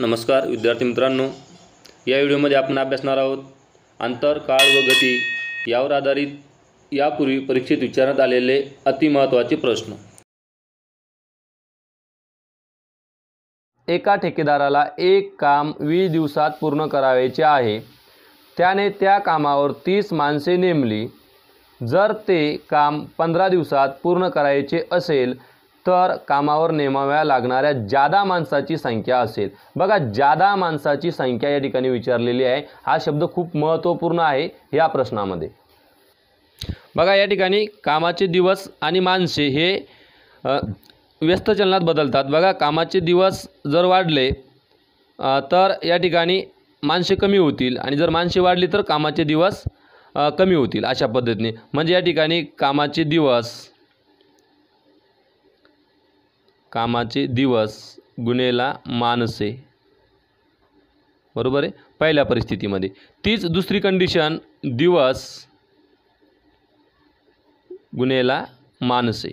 नमस्कार विद्यार्थी मित्रांनो या व्हिडिओमध्ये आपण अभ्यासणार आहोत अंतर काळ व गती यावर आधारित यापूर्वी परीक्षेत विचारण्यात आलेले अतिमहत्त्वाचे प्रश्न एका ठेकेदाराला एक काम वीस दिवसात पूर्ण करावायचे आहे त्याने त्या कामावर तीस माणसे नेमली जर ते काम पंधरा दिवसात पूर्ण करायचे असेल तर कामावर नेमाव्या लागणाऱ्या जादा माणसाची संख्या असेल बघा जादा माणसाची संख्या या ठिकाणी विचारलेली आहे हा शब्द खूप महत्त्वपूर्ण आहे या प्रश्नामध्ये बघा या ठिकाणी कामाचे दिवस आणि माणसे हे व्यस्त चलनात बदलतात बघा कामाचे दिवस जर वाढले तर या ठिकाणी माणसे कमी होतील आणि जर माणसे वाढली तर कामाचे दिवस कमी होतील अशा पद्धतीने म्हणजे या ठिकाणी कामाचे दिवस कामाचे दिवस गुन्हेला मानसे बरोबर आहे पहिल्या परिस्थितीमध्ये तीच दुसरी कंडिशन दिवस गुन्हेला मानसे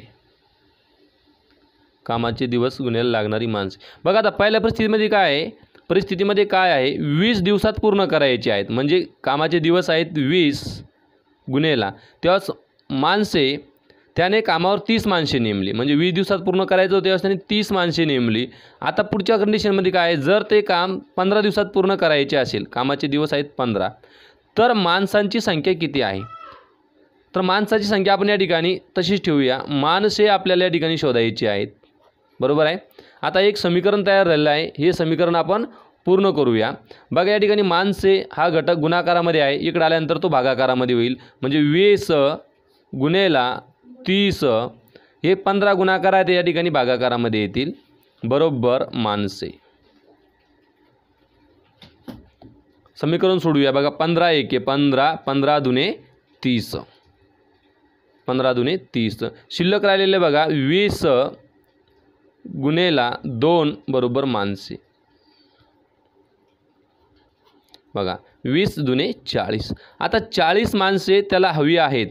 कामाचे दिवस गुन्ह्याला लागणारी माणसे बघा आता पहिल्या परिस्थितीमध्ये काय आहे परिस्थितीमध्ये काय आहे वीस दिवसात पूर्ण करायचे आहेत म्हणजे कामाचे दिवस आहेत वीस गुन्हेला तेव्हाच माणसे त्याने कामावर तीस माणसे नेमली म्हणजे वीस दिवसात पूर्ण करायचं होते असताना तीस माणसे नेमली आता पुढच्या कंडिशनमध्ये काय आहे जर ते काम पंधरा दिवसात पूर्ण करायचे असेल कामाचे दिवस आहेत पंधरा तर माणसांची संख्या किती आहे तर माणसाची संख्या आपण या ठिकाणी तशीच ठेवूया माणसे आपल्याला या ठिकाणी शोधायची आहेत बरोबर आहे आता एक समीकरण तयार झालेलं आहे हे समीकरण आपण पूर्ण करूया बघा या ठिकाणी माणसे हा घटक गुणाकारामध्ये आहे इकडे आल्यानंतर तो भागाकारामध्ये होईल म्हणजे वेस गुन्हेला तीस हे पंधरा गुणाकार आहेत या ठिकाणी भागाकारामध्ये येतील बरोबर माणसे समीकरण सोडूया बघा पंधरा एके पंधरा पंधरा दुने तीस पंधरा दुने तीस शिल्लक राहिलेले बघा वीस गुणेला दोन बरोबर माणसे बघा वीस दुने चाळीस आता चाळीस माणसे त्याला हवी आहेत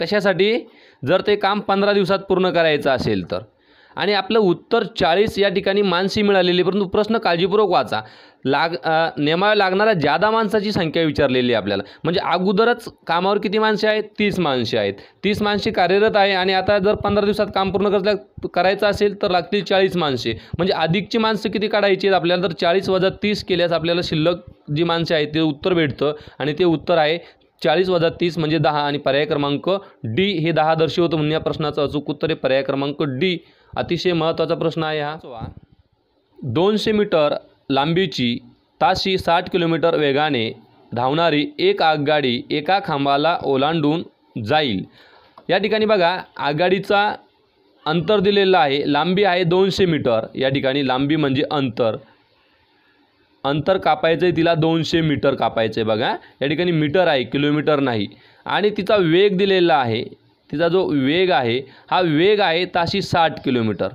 कशासाठी जर ते काम पंधरा दिवसात पूर्ण करायचं असेल तर आणि आपलं उत्तर चाळीस या ठिकाणी माणसी मिळालेली परंतु प्रश्न काळजीपूर्वक वाचा लाग नेमाव्या लागणाऱ्या जादा माणसाची संख्या विचारलेली आहे आपल्याला म्हणजे अगोदरच कामावर किती माणसे आहेत तीस माणसे आहेत तीस माणसे कार्यरत आहे आणि आता जर पंधरा दिवसात काम पूर्ण कर करायचं असेल तर लागतील चाळीस माणसे म्हणजे अधिकची माणसं किती काढायची आहेत आपल्याला तर चाळीस वजा तीस केल्यास आपल्याला शिल्लक जी माणसे आहेत ते उत्तर भेटतं आणि ते उत्तर आहे चाळीस वजा तीस म्हणजे दहा आणि पर्याय क्रमांक डी हे दहा दर्शवतो म्हणून या प्रश्नाचं अचूक उत्तर हे पर्याय क्रमांक डी अतिशय महत्त्वाचा प्रश्न आहे हा दोनशे मीटर लांबीची ताशी साठ किलोमीटर वेगाने धावणारी एक आगगाडी एका खांबाला ओलांडून जाईल या ठिकाणी बघा आगगाडीचा अंतर दिलेलं आहे लांबी आहे दोनशे मीटर या ठिकाणी लांबी म्हणजे अंतर अंतर कापायचं आहे तिला दोनशे मीटर कापायचं आहे बघा या ठिकाणी मीटर आहे किलोमीटर नाही आणि तिचा वेग दिलेला आहे तिचा जो वेग आहे हा वेग आहे ताशी साठ किलोमीटर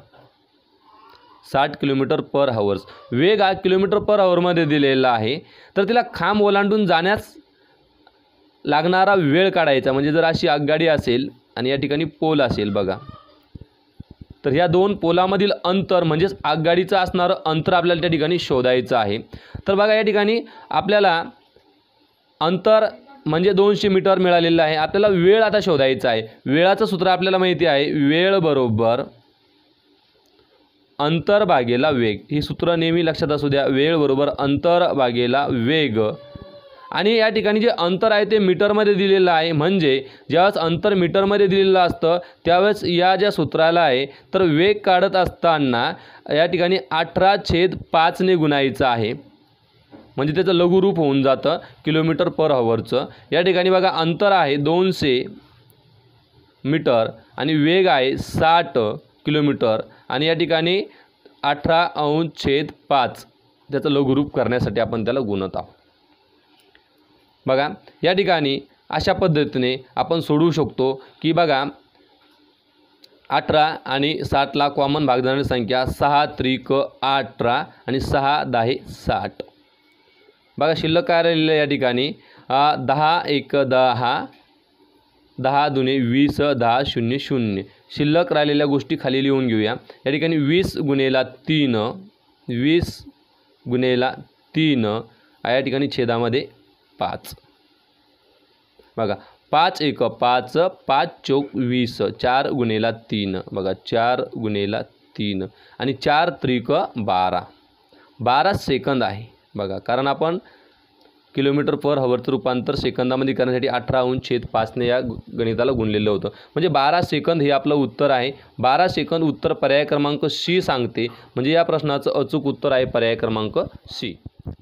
साठ किलोमीटर पर हवर्स वेग हा किलोमीटर पर हवरमध्ये दिलेला आहे तर तिला खांब ओलांडून जाण्यास लागणारा वेळ काढायचा म्हणजे जर अशी आगगाडी असेल आणि या ठिकाणी पोल असेल बघा तर ह्या दोन पोलामधील अंतर म्हणजेच आगगाडीचं असणारं अंतर आपल्याला त्या ठिकाणी शोधायचं आहे तर बघा या ठिकाणी आपल्याला अंतर म्हणजे दोनशे मीटर मिळालेलं आहे आपल्याला वेळ आता शोधायचा आहे वेळाचं सूत्र आपल्याला माहिती आहे वेळ बरोबर अंतर भागेला वेग ही सूत्र नेहमी लक्षात असू द्या वेळ बरोबर अंतर भागेला वेग आणि या ठिकाणी जे अंतर आहे ते मीटरमध्ये दिलेलं आहे म्हणजे ज्यावेळेस अंतर मीटरमध्ये दिलेलं असतं त्यावेळेस या ज्या सूत्राला आहे तर वेग काढत असताना या ठिकाणी अठरा छेद पाचने गुणायचं आहे म्हणजे त्याचं लघुरूप होऊन जातं किलोमीटर पर हवरचं या ठिकाणी बघा अंतर आहे दोनशे मीटर आणि वेग आहे साठ किलोमीटर आणि या ठिकाणी अठरा अंश छेद पाच त्याचं लघुरूप करण्यासाठी आपण त्याला गुणत आहोत बघा या ठिकाणी अशा पद्धतीने आपण सोडवू शकतो की बघा अठरा आणि सातला कॉमन भागधारणी संख्या सहा त्रिक अठरा आणि सहा दहा साठ बघा शिल्लक काय या ठिकाणी दहा एक दहा दहा दुने वीस दहा शून्य शून्य शिल्लक राहिलेल्या गोष्टी खाली लिहून घेऊया या ठिकाणी वीस गुन्हेला तीन वीस गुन्हेला तीन या ठिकाणी छेदामध्ये पाच बघा पाच एक पाच पाच चौक वीस चार गुणेला तीन बघा चार गुणेला तीन आणि चार त्रिक बारा बारा सेकंद आहे बघा कारण आपण किलोमीटर पर हवरचं रूपांतर सेकंदामध्ये करण्यासाठी अठराहून छेद पाचने या गणिताला गुणलेलं होतं म्हणजे बारा सेकंद हे आपलं उत्तर आहे बारा सेकंद उत्तर पर्याय क्रमांक सी सांगते म्हणजे या प्रश्नाचं अचूक उत्तर आहे पर्याय क्रमांक सी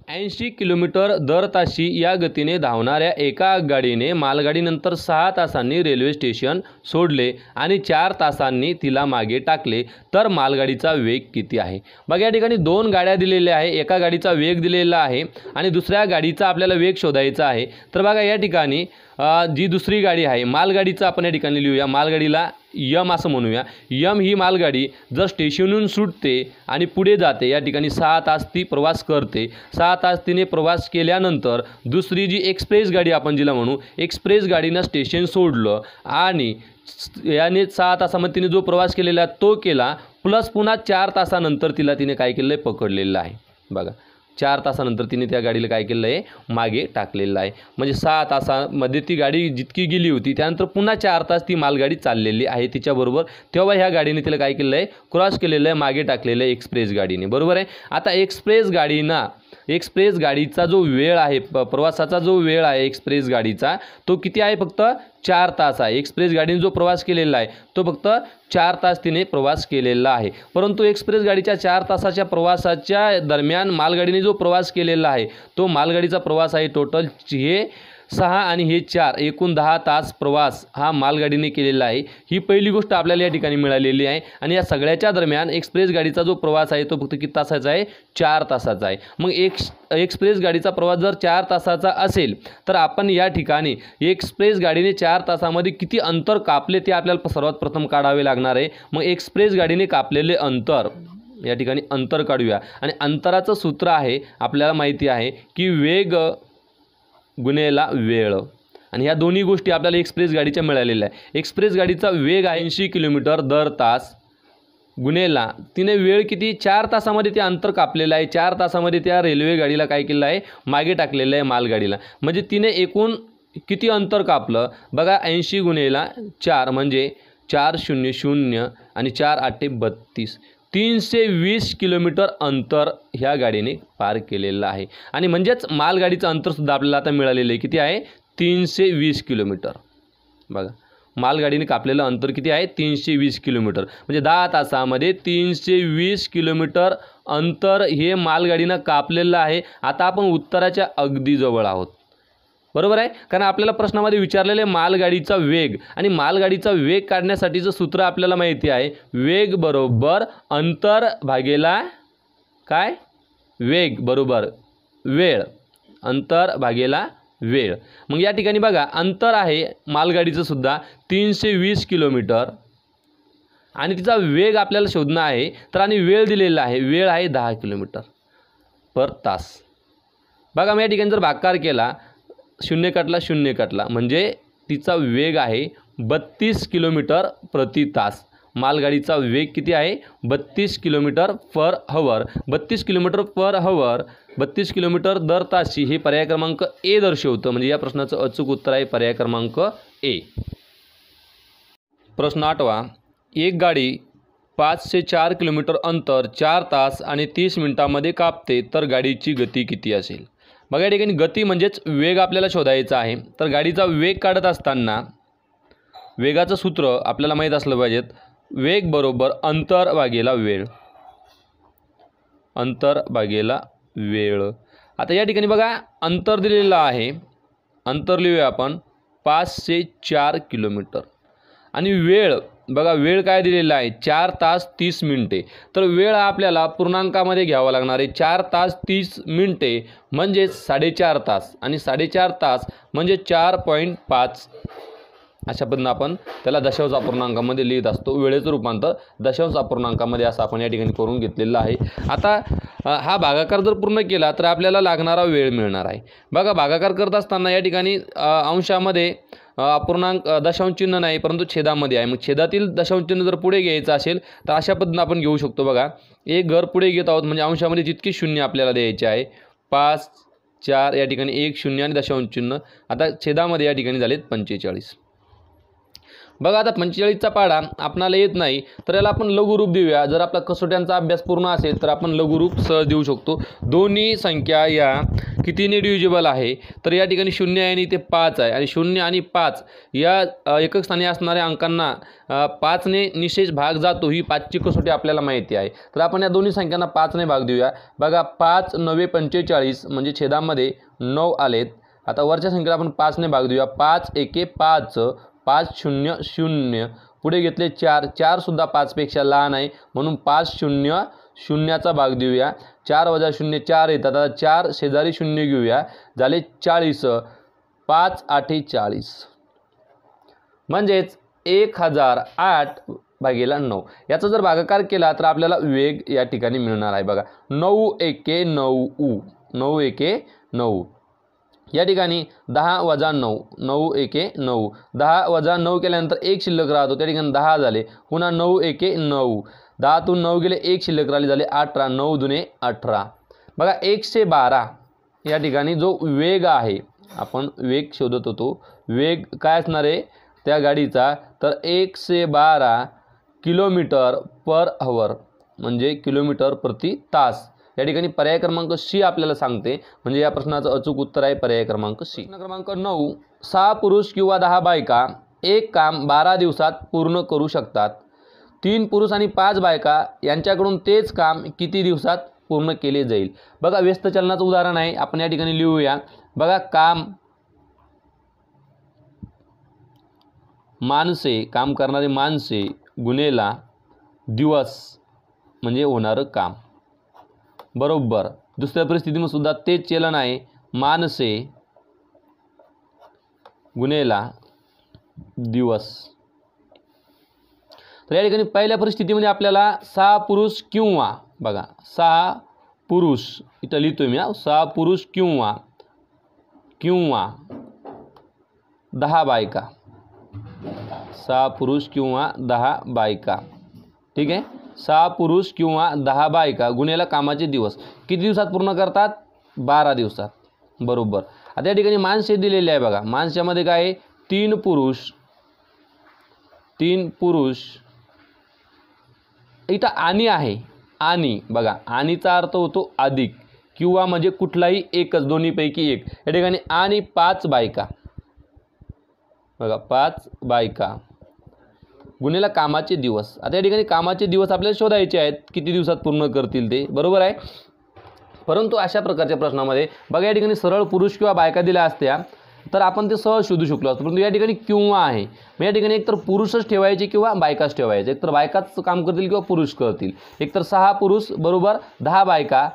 ऐंशी किलोमीटर दर ताशी या गतीने धावणाऱ्या एका गाडीने मालगाडीनंतर सहा तासांनी रेल्वे स्टेशन सोडले आणि चार तासांनी तिला मागे टाकले तर मालगाडीचा वेग किती आहे बघा या ठिकाणी दोन गाड्या दिलेल्या आहे एका गाडीचा वेग दिलेला आहे आणि दुसऱ्या गाडीचा आपल्याला वेग शोधायचा आहे तर बघा या ठिकाणी जी दुसरी गाडी आहे मालगाडीचा आपण या ठिकाणी लिहूया मालगाडीला यम असं म्हणूया यम ही मालगाडी जर स्टेशनहून सुटते आणि पुढे जाते या ठिकाणी सहा तास ती प्रवास करते सहा तास तिने प्रवास केल्यानंतर दुसरी जी एक्सप्रेस गाडी आपण जिला म्हणू एक्सप्रेस गाडीनं स्टेशन सोडलं आणि याने सहा तासामध्ये तिने जो प्रवास केलेला तो केला प्लस पुन्हा चार तासानंतर तिला तिने काय केलं आहे पकडलेलं आहे बघा चार तासानंतर तिने त्या गाडीला काय केलं आहे मागे टाकलेलं आहे म्हणजे सहा तासामध्ये ती गाडी जितकी गेली होती त्यानंतर पुन्हा चार तास ती मालगाडी चाललेली आहे तिच्याबरोबर तेव्हा ह्या गाडीने तिला काय केलं आहे क्रॉस केलेलं आहे मागे टाकलेलं आहे एक्सप्रेस गाडीने बरोबर आहे आता एक्सप्रेस गाडीना एक्सप्रेस गाडीचा जो वेळ आहे प्रवासाचा जो वेळ आहे एक्सप्रेस गाडीचा तो किती आहे फक्त चार तास आहे एक्सप्रेस गाडीने जो प्रवास केलेला आहे तो फक्त चार तास तिने प्रवास केलेला आहे परंतु एक्सप्रेस गाडीच्या चार तासाच्या प्रवासाच्या दरम्यान मालगाडीने जो प्रवास केलेला आहे तो मालगाडीचा प्रवास आहे टोटल हे सहा आणि हे चार एकूण दहा तास प्रवास हा मालगाडीने केलेला आहे ही पहिली गोष्ट आपल्याला या ठिकाणी मिळालेली आहे आणि या सगळ्याच्या दरम्यान एक्सप्रेस गाडीचा जो प्रवास आहे तो फक्त किती तासाचा आहे चार तासाचा आहे मग एक्स एक्सप्रेस गाडीचा प्रवास जर चार तासाचा असेल तर आपण या ठिकाणी एक्सप्रेस गाडीने चार तासामध्ये किती अंतर कापले ते आपल्याला सर्वात प्रथम काढावे लागणार आहे मग एक्सप्रेस गाडीने कापलेले अंतर या ठिकाणी अंतर काढूया आणि अंतराचं सूत्र आहे आपल्याला माहिती आहे की वेग गुन्हेला वेळ आणि ह्या दोन्ही गोष्टी आपल्याला एक्सप्रेस गाडीच्या मिळालेल्या आहे एक्सप्रेस गाडीचा वेग ऐंशी किलोमीटर दर तास गुन्हेला तिने वेळ किती चार तासामध्ये ते अंतर कापलेलं आहे चार तासामध्ये त्या रेल्वे गाडीला काय केलं आहे मागे टाकलेलं आहे मालगाडीला म्हणजे तिने एकूण किती अंतर कापलं बघा ऐंशी गुन्हेला चार म्हणजे चार शून्य शून्य आणि चार आठे बत्तीस तीनशे वीस किलोमीटर अंतर ह्या गाडीने पार केलेलं आहे आणि म्हणजेच मालगाडीचं अंतरसुद्धा आपल्याला आता मिळालेलं आहे किती आहे तीनशे वीस किलोमीटर बघा मालगाडीने कापलेलं अंतर किती आहे तीनशे वीस किलोमीटर म्हणजे दहा तासामध्ये तीनशे वीस किलोमीटर अंतर हे मालगाडीनं कापलेलं आहे आता आपण उत्तराच्या अगदी जवळ आहोत बरोबर आहे कारण आपल्याला प्रश्नामध्ये आहे मालगाडीचा वेग आणि मालगाडीचा वेग काढण्यासाठीचं सूत्र आपल्याला माहिती आहे वेग बरोबर अंतर भागेला काय वेग बरोबर वेळ अंतर भागेला वेळ मग या ठिकाणी बघा अंतर आहे मालगाडीचं सुद्धा तीनशे वीस किलोमीटर आणि तिचा वेग आपल्याला शोधणं आहे तर आणि वेळ दिलेला आहे वेळ आहे दहा किलोमीटर पर तास बघा मी या ठिकाणी जर भागकार केला शून्य काटला शून्य काटला म्हणजे तिचा वेग आहे बत्तीस किलोमीटर प्रति तास मालगाडीचा वेग किती आहे बत्तीस किलोमीटर पर हवर बत्तीस किलोमीटर पर हवर बत्तीस किलोमीटर दर ताशी हे पर्याय क्रमांक ए दर्शवतं म्हणजे या प्रश्नाचं अचूक उत्तर आहे पर्याय क्रमांक ए प्रश्न आठवा एक गाडी पाचशे चार किलोमीटर अंतर चार तास आणि तीस मिनटामध्ये कापते तर गाडीची गती किती असेल बघा या ठिकाणी गती म्हणजेच वेग आपल्याला शोधायचा आहे तर गाडीचा वेग काढत असताना वेगाचं सूत्र आपल्याला माहीत असलं पाहिजेत वेग बरोबर अंतर भागेला वेळ अंतर भागेला वेळ आता या ठिकाणी बघा अंतर दिलेलं आहे अंतर लिहूया आपण पाचशे चार किलोमीटर आणि वेळ बघा वेळ काय दिलेला आहे चार तास तीस मिनटे तर वेळ आपल्याला पूर्णांकामध्ये घ्यावा लागणार आहे चार तास तीस मिनटे म्हणजेच साडेचार तास आणि साडेचार तास म्हणजे चार पॉईंट पाच अशा पद्धतीनं आपण त्याला दशांश अपूर्णांकामध्ये लिहित असतो वेळेचं रूपांतर दशांश अपूर्णांकामध्ये असं आपण या ठिकाणी करून घेतलेलं आहे आता हा भागाकार जर पूर्ण केला तर आपल्याला लागणारा वेळ मिळणार आहे बघा भागाकार करत असताना या ठिकाणी अंशामध्ये अपूर्णांक दशांश चिन्ह नाही परंतु छेदामध्ये आहे मग छेदातील दशांश चिन्ह जर पुढे घ्यायचं असेल तर अशा पद्धतीनं आपण घेऊ शकतो बघा एक घर पुढे घेत आहोत म्हणजे अंशामध्ये जितकी शून्य आपल्याला द्यायचे आहे पाच चार या ठिकाणी एक शून्य आणि दशांश चिन्ह आता छेदामध्ये या ठिकाणी झालेत पंचेचाळीस बघा आता पंचेचाळीसचा पाडा आपणाला येत नाही तर याला आपण लघुरूप देऊया जर आपला कसोट्यांचा अभ्यास पूर्ण असेल तर आपण लघुरूप सहज देऊ शकतो दोन्ही संख्या या कितीने डिव्हिजिबल आहे तर या ठिकाणी शून्य आहे आणि इथे पाच आहे आणि शून्य आणि पाच या एकक स्थानी असणाऱ्या अंकांना पाचने निशेष भाग जातो ही पाचची कसोटी आपल्याला माहिती आहे तर आपण या दोन्ही संख्यांना पाचने भाग देऊया बघा पाच नवे पंचेचाळीस म्हणजे छेदामध्ये नऊ आलेत आता वरच्या संख्येला आपण पाचने भाग देऊया पाच एके पाच पाच शून्य शून्य पुढे घेतले चार चार चारसुद्धा पाचपेक्षा लहान आहे म्हणून पाच शून्य शून्याचा भाग देऊया चार वजा शून्य चार येतात आता चार शेजारी शून्य घेऊया झाले चाळीस पाच चाळीस म्हणजेच एक हजार आठ भागेला नऊ याचा जर भागाकार केला तर आपल्याला वेग या ठिकाणी मिळणार आहे बघा नऊ एके नऊ नऊ एके नऊ या ठिकाणी दहा वजा नऊ नऊ एके नऊ दहा वजा नऊ केल्यानंतर एक शिल्लक राहतो त्या ठिकाणी दहा झाले पुन्हा नऊ एके नऊ दहातून नऊ गेले एक शिल्लक राहिले झाले अठरा नऊ दुने अठरा बघा एकशे बारा या ठिकाणी जो वेग आहे आपण वेग शोधत होतो वेग काय असणार आहे त्या गाडीचा तर एकशे बारा किलोमीटर पर हवर म्हणजे किलोमीटर प्रति तास या ठिकाणी पर्याय क्रमांक सी आपल्याला सांगते म्हणजे या प्रश्नाचं अचूक उत्तर आहे पर्याय क्रमांक सी प्रश्न क्रमांक नऊ सहा पुरुष किंवा दहा बायका एक काम बारा दिवसात पूर्ण करू शकतात तीन पुरुष आणि पाच बायका यांच्याकडून तेच काम किती दिवसात पूर्ण केले जाईल बघा व्यस्त चलनाचं उदाहरण आहे आपण या ठिकाणी लिहूया बघा काम माणसे काम करणारे माणसे गुन्हेला दिवस म्हणजे होणारं काम बरोबर दुसऱ्या परिस्थितीमध्ये सुद्धा तेच चलन आहे मानसे गुन्हेला दिवस तर या ठिकाणी पहिल्या परिस्थितीमध्ये आपल्याला सहा पुरुष किंवा बघा सहा पुरुष इथं लिहितोय मी सहा पुरुष किंवा किंवा दहा बायका सहा पुरुष किंवा दहा बायका ठीक आहे सहा पुरुष किंवा दहा बायका गुन्ह्याला कामाचे दिवस किती दिवसात पूर्ण करतात बारा दिवसात बरोबर आता या ठिकाणी माणसे दिलेले आहे बघा माणसामध्ये काय आहे तीन पुरुष तीन पुरुष इथं आणि आहे आणि बघा आणिचा अर्थ होतो अधिक किंवा म्हणजे कुठलाही एकच दोन्हीपैकी एक या ठिकाणी आणि पाच बायका बघा पाच बायका गुन्ह्याला कामाचे दिवस आता या ठिकाणी कामाचे दिवस आपल्याला शोधायचे आहेत किती दिवसात पूर्ण करतील ते बरोबर आहे परंतु अशा प्रकारच्या प्रश्नामध्ये बघा या ठिकाणी सरळ पुरुष किंवा बायका दिल्या असत्या तर आपण ते सहज शोधू शकलो असतो परंतु या ठिकाणी किंवा आहे मग या ठिकाणी एकतर पुरुषच ठेवायचे किंवा बायकाच ठेवायचे एकतर बायकाच काम करतील किंवा पुरुष करतील एकतर सहा पुरुष बरोबर दहा बायका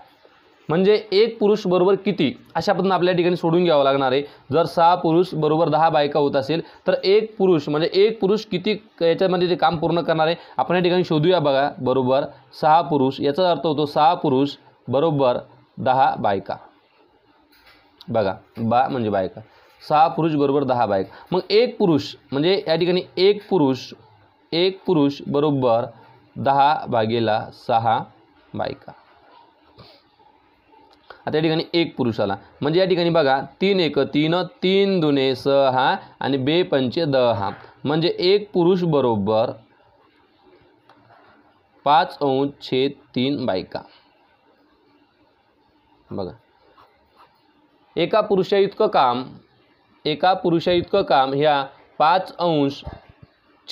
म्हणजे एक पुरुष बरोबर किती अशा पद्धतीनं आपल्या ठिकाणी सोडून घ्यावं लागणार आहे जर सहा पुरुष बरोबर दहा बायका होत असेल तर एक पुरुष म्हणजे एक पुरुष किती याच्यामध्ये ते काम पूर्ण करणार आहे आपण या ठिकाणी शोधूया बघा बरोबर सहा पुरुष याचा अर्थ होतो सहा पुरुष बरोबर दहा बायका बघा बा म्हणजे बायका सहा पुरुष बरोबर दहा बायका मग एक पुरुष म्हणजे या ठिकाणी एक पुरुष एक पुरुष बरोबर दहा भागेला सहा बायका आता या ठिकाणी एक पुरुष आला म्हणजे या ठिकाणी बघा तीन एक तीन तीन दुने सहा आणि बे पंचे दहा म्हणजे एक पुरुष बरोबर पाच अंश छेद तीन बायका बघा एका पुरुषा इतकं काम एका पुरुषा इतकं काम ह्या पाच अंश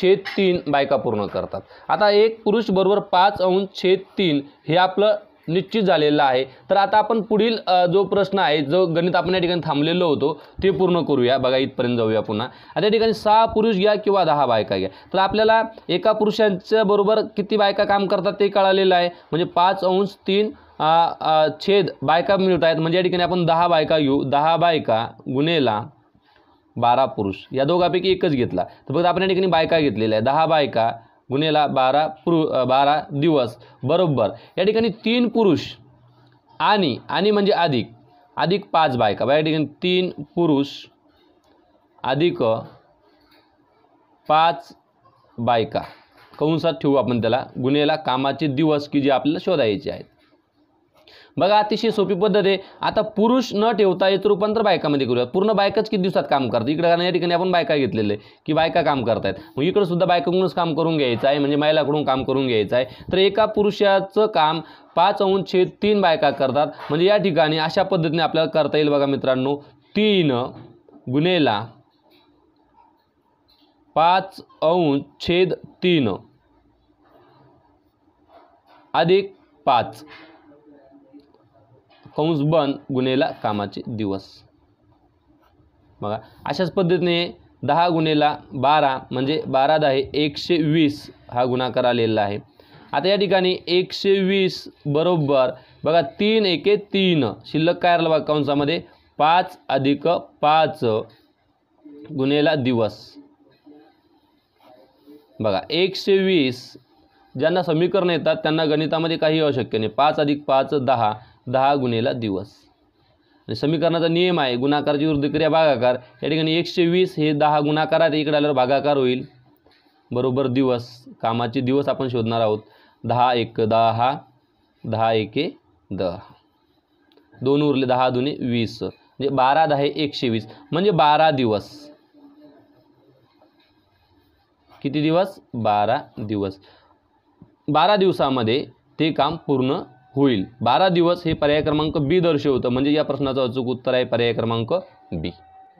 छेद तीन बायका पूर्ण करतात आता एक पुरुष बरोबर पाच अंश छेद तीन हे आपलं निश्चित झालेला आहे तर आता आपण पुढील जो प्रश्न आहे जो गणित आपण या ठिकाणी थांबलेलो होतो ते पूर्ण करूया बघा इथपर्यंत जाऊया पुन्हा आता या ठिकाणी सहा पुरुष घ्या किंवा दहा बायका घ्या तर आपल्याला एका पुरुषांच्या बरोबर किती बायका काम करतात ते कळालेलं आहे म्हणजे पाच अंश तीन छेद बायका मिळत आहेत म्हणजे या ठिकाणी आपण दहा बायका घेऊ दहा बायका गुन्हेला बारा पुरुष या दोघापैकी एकच घेतला तर बघा आपण या ठिकाणी बायका घेतलेल्या आहे दहा बायका गुन्हेला बारा पुरु बारा दिवस बरोबर या ठिकाणी तीन पुरुष आणि आणि म्हणजे अधिक अधिक पाच बायका या ठिकाणी तीन पुरुष अधिक पाच बायका कंसात ठेवू आपण त्याला गुन्हेला कामाचे दिवस की जे आपल्याला शोधायचे आहेत बघा अतिशय सोपी पद्धत आहे आता पुरुष न ठेवता येत रूपांतर बायकामध्ये करूया पूर्ण बायकाच किती दिवसात काम करतात इकडे कारण या ठिकाणी आपण बायका घेतलेले की बायका काम करतायत मग इकडे सुद्धा बायकाकडूनच काम करून घ्यायचं आहे म्हणजे महिलाकडून काम करून घ्यायचं आहे तर एका पुरुषाचं काम पाच अंश छेद तीन बायका करतात म्हणजे या ठिकाणी अशा पद्धतीने आपल्याला करता येईल बघा मित्रांनो तीन गुन्हेला पाच अंश छेद तीन अधिक पाच कंस बन गुन्हेला कामाचे दिवस बघा अशाच पद्धतीने दहा गुन्हेला बारा म्हणजे बारा दहा एकशे वीस हा गुणाकार आलेला आहे आता या ठिकाणी एकशे वीस बरोबर बघा तीन एके तीन शिल्लक काय राहिला बघा कंसामध्ये पाच अधिक पाच गुन्हेला दिवस बघा एकशे वीस ज्यांना समीकरण येतात त्यांना गणितामध्ये काही अशक्य नाही पाच अधिक पाच दहा दहा गुणेला दिवस आणि समीकरणाचा नियम आहे गुणाकाराची क्रिया भागाकार या ठिकाणी एकशे वीस हे दहा गुणाकार आहे इकडे आल्यावर भागाकार होईल बरोबर दिवस कामाचे दिवस आपण शोधणार आहोत दहा एक दहा दहा एक दहा दोन उरले दहा दुने वीस म्हणजे बारा दहा एकशे वीस म्हणजे बारा दिवस किती दिवस बारा दिवस बारा दिवसामध्ये ते काम पूर्ण होईल बारा दिवस हे पर्याय क्रमांक बी दर्शवतं म्हणजे या प्रश्नाचं अचूक उत्तर आहे पर्याय क्रमांक बी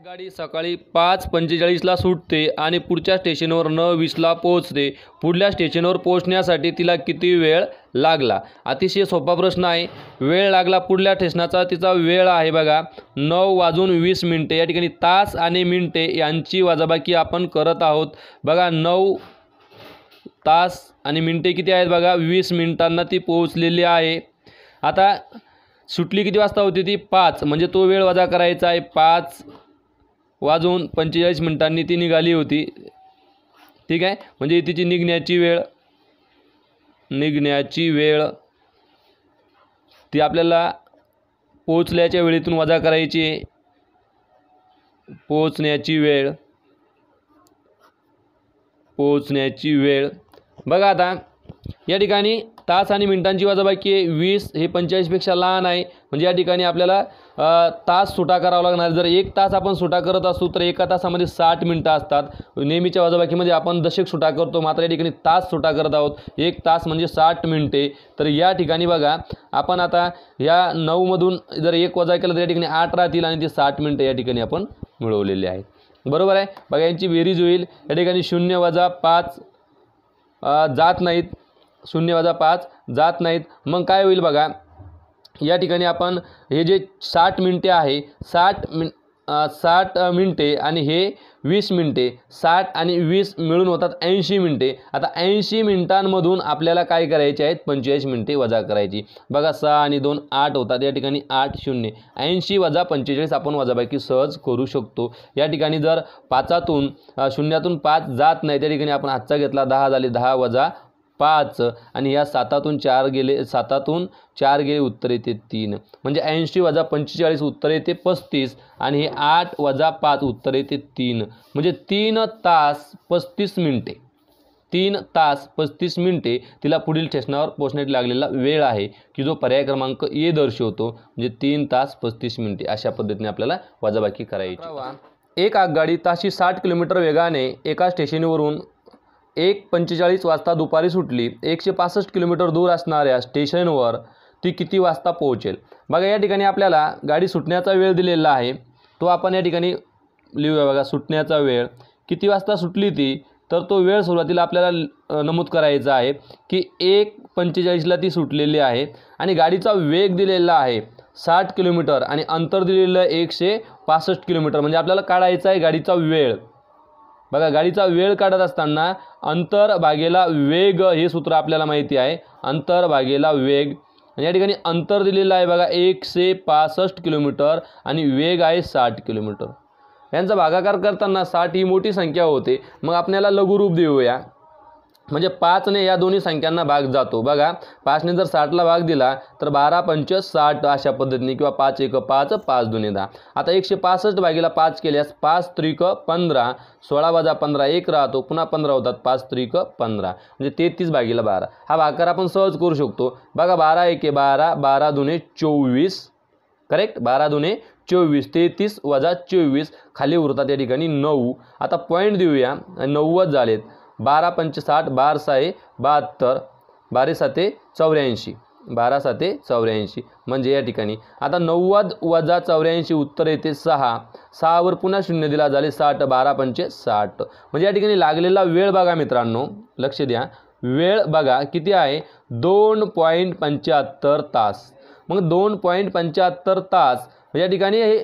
गाडी सकाळी पाच पंचेचाळीसला सुटते आणि पुढच्या स्टेशनवर न वीसला पोहोचते पुढल्या स्टेशनवर पोहोचण्यासाठी तिला किती वेळ लागला अतिशय सोपा प्रश्न आहे वेळ लागला पुढल्या स्टेशनाचा तिचा वेळ आहे बघा नऊ वाजून वीस मिनटे या ठिकाणी तास आणि मिनटे यांची वाजाबाकी आपण करत आहोत बघा नऊ तास आणि मिनटे किती आहेत बघा वीस मिनटांना ती पोहोचलेली आहे आता सुटली किती वाजता होती ती पाच म्हणजे तो वेळ वजा करायचा आहे पाच वाजून पंचेचाळीस मिनिटांनी ती निघाली होती ठीक आहे म्हणजे तिची निघण्याची वेळ निघण्याची वेळ ती आपल्याला पोचल्याच्या वेळेतून वजा करायची आहे पोचण्याची वेळ पोचण्याची वेळ बघा आता या ठिकाणी तास आणि मिनिटांची वजाबाकी आहे वीस हे पंचेचाळीसपेक्षा लहान आहे म्हणजे या ठिकाणी आपल्याला तास सुटा करावा लागणार जर एक तास आपण सुटा करत असू तर एका तासामध्ये साठ मिनटं असतात नेहमीच्या वजाबाकीमध्ये आपण दशक सुटा करतो मात्र या ठिकाणी तास सुटा करत आहोत एक तास म्हणजे साठ मिनटे तर या ठिकाणी बघा आपण आता या नऊमधून जर एक वजा केलं तर या ठिकाणी आठ राहतील आणि ते साठ मिनटं या ठिकाणी आपण मिळवलेले आहेत बरोबर आहे बघा यांची बेरीज होईल या ठिकाणी शून्य वजा पाच जात नाहीत शून्य वजा पाच जात नाहीत मग काय होईल बघा या ठिकाणी आपण हे जे साठ मिनटे आहे साठ मिन साठ मिनटे आणि हे वीस मिनटे साठ आणि वीस मिळून होतात ऐंशी मिनटे आता ऐंशी मिनटांमधून आपल्याला काय करायचे आहेत पंचेचाळीस मिनटे वजा करायची बघा सहा आणि दोन आठ होतात या ठिकाणी आठ शून्य ऐंशी वजा पंचेचाळीस आपण वजाबाकी सहज करू शकतो या ठिकाणी जर पाचातून शून्यातून पाच जात नाही त्या ठिकाणी आपण आजचा घेतला दहा झाले दहा वजा पाच आणि या सातातून चार गेले सातातून चार गेले उत्तर येते तीन म्हणजे ऐंशी वजा पंचेचाळीस उत्तर येते पस्तीस आणि हे आठ वजा पाच उत्तर येते तीन म्हणजे तीन तास पस्तीस मिनिटे तीन तास पस्तीस मिनिटे तिला पुढील स्टेशनावर पोचण्यात लागलेला वेळ आहे की जो पर्याय क्रमांक ए दर्शवतो म्हणजे तीन तास पस्तीस मिनिटे अशा पद्धतीने आपल्याला वजाबाकी करायची एक आगगाडी ताशी साठ किलोमीटर वेगाने एका स्टेशनवरून एक पंचेचाळीस वाजता दुपारी सुटली एकशे पासष्ट किलोमीटर दूर असणाऱ्या स्टेशनवर ती किती वाजता पोहोचेल बघा या ठिकाणी आपल्याला गाडी सुटण्याचा वेळ दिलेला आहे तो आपण या ठिकाणी लिहूया बघा सुटण्याचा वेळ किती वाजता सुटली ती तर तो वेळ सुरुवातीला आपल्याला नमूद करायचा आहे की एक पंचेचाळीसला ती सुटलेली आहे आणि गाडीचा वेग दिलेला आहे साठ किलोमीटर आणि अंतर दिलेलं एकशे पासष्ट किलोमीटर म्हणजे आपल्याला काढायचा आहे गाडीचा वेळ बघा गाडीचा वेळ काढत असताना अंतर भागेला वेग हे सूत्र आपल्याला माहिती आहे अंतर भागेला वेग आणि या ठिकाणी अंतर दिलेलं आहे बघा एकशे पासष्ट किलोमीटर आणि वेग आहे साठ किलोमीटर यांचा भागाकार करताना साठ ही मोठी संख्या होते मग आपल्याला लघुरूप देऊया म्हणजे पाचने या दोन्ही संख्यांना भाग जातो बघा पाचने जर साठला भाग दिला तर बारा पंच साठ अशा पद्धतीने किंवा पाच एक पाच पाच दोन्ही दहा आता एकशे पासष्ट भागीला पाच केल्यास पाच त्रिक पंधरा सोळा वजा पंधरा एक राहतो पुन्हा पंधरा होतात पाच त्रिक पंधरा म्हणजे तेहतीस भागीला बारा हा भाकार आपण सहज करू शकतो बघा बारा एके बारा बारा दुने चोवीस करेक्ट बारा दुने चोवीस तेहतीस वजा चोवीस खाली उरतात या ठिकाणी नऊ आता पॉईंट देऊया नव्वद झालेत बारा पंच साठ बार साहे बहात्तर बारे साते चौऱ्याऐंशी बारा साते चौऱ्याऐंशी म्हणजे या ठिकाणी आता नव्वद वजा चौऱ्याऐंशी उत्तर येते सहा सहावर पुन्हा शून्य दिला झाले साठ बारा पंचे साठ म्हणजे या ठिकाणी लागलेला वेळ बघा मित्रांनो लक्ष द्या वेळ बघा किती आहे दोन पॉईंट पंच्याहत्तर तास मग दोन पॉईंट पंच्याहत्तर तास या ठिकाणी हे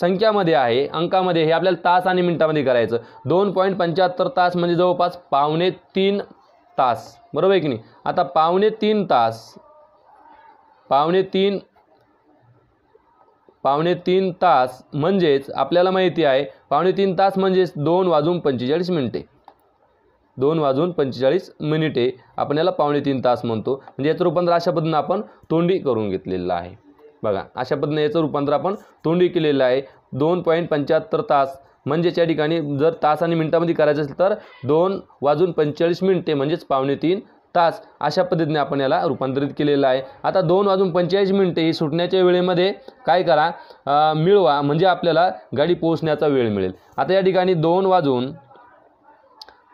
संख्यामध्ये आहे अंकामध्ये हे आपल्याला तास आणि मिनिटामध्ये करायचं दोन पॉईंट पंच्याहत्तर तास म्हणजे जवळपास पावणे तीन तास बरोबर आहे की नाही आता पावणे तीन तास पावणे तीन पावणे तीन तास म्हणजेच आपल्याला माहिती आहे पावणे तीन तास म्हणजेच दोन वाजून पंचेचाळीस मिनिटे दोन वाजून पंचेचाळीस मिनिटे आपण याला पावणे तीन तास म्हणतो म्हणजे याचं रूपांतर अशा पद्धतीनं आपण तोंडी करून घेतलेलं आहे बघा अशा पद्धतीने याचं रूपांतर आपण तोंडी केलेलं आहे दोन पॉईंट पंच्याहत्तर तास म्हणजेच या ठिकाणी जर तास आणि मिनटामध्ये करायचं असेल तर दोन वाजून पंचेचाळीस मिनटे म्हणजेच पावणे तीन तास अशा पद्धतीने आपण याला रूपांतरित केलेलं आहे आता दोन वाजून पंचेचाळीस मिनटे ही सुटण्याच्या वेळेमध्ये काय करा मिळवा म्हणजे आपल्याला गाडी पोहोचण्याचा वेळ मिळेल आता या ठिकाणी दोन वाजून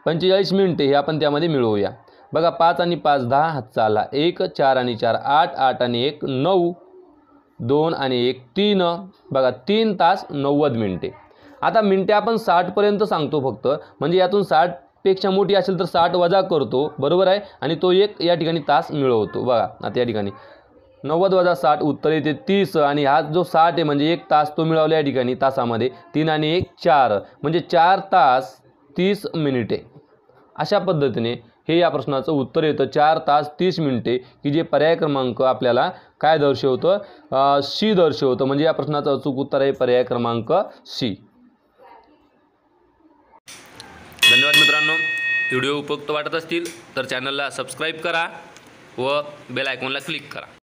पंचेचाळीस मिनटे हे आपण त्यामध्ये मिळवूया बघा पाच आणि पाच दहा हातचा आला एक चार आणि चार आठ आठ आणि एक नऊ दोन आणि एक तीन बघा तीन तास नव्वद मिनटे आता मिनटे आपण साठपर्यंत सांगतो फक्त म्हणजे यातून साठपेक्षा मोठी असेल तर साठ वजा करतो बरोबर आहे आणि तो एक या ठिकाणी तास मिळवतो बघा आता या ठिकाणी नव्वद वजा साठ उत्तर येते तीस आणि हा जो साठ आहे म्हणजे एक तास तो मिळवला या ठिकाणी तासामध्ये तीन आणि एक चार म्हणजे चार तास तीस मिनिटे अशा पद्धतीने हे या प्रश्नाचं उत्तर येतं चार तास तीस मिनिटे की जे पर्याय क्रमांक आपल्याला काय दर्शवतं सी दर्शवतं म्हणजे या प्रश्नाचं अचूक उत्तर आहे पर्याय क्रमांक सी धन्यवाद मित्रांनो व्हिडिओ उपयुक्त वाटत असतील तर चॅनलला सबस्क्राईब करा व बेल आयकॉनला क्लिक करा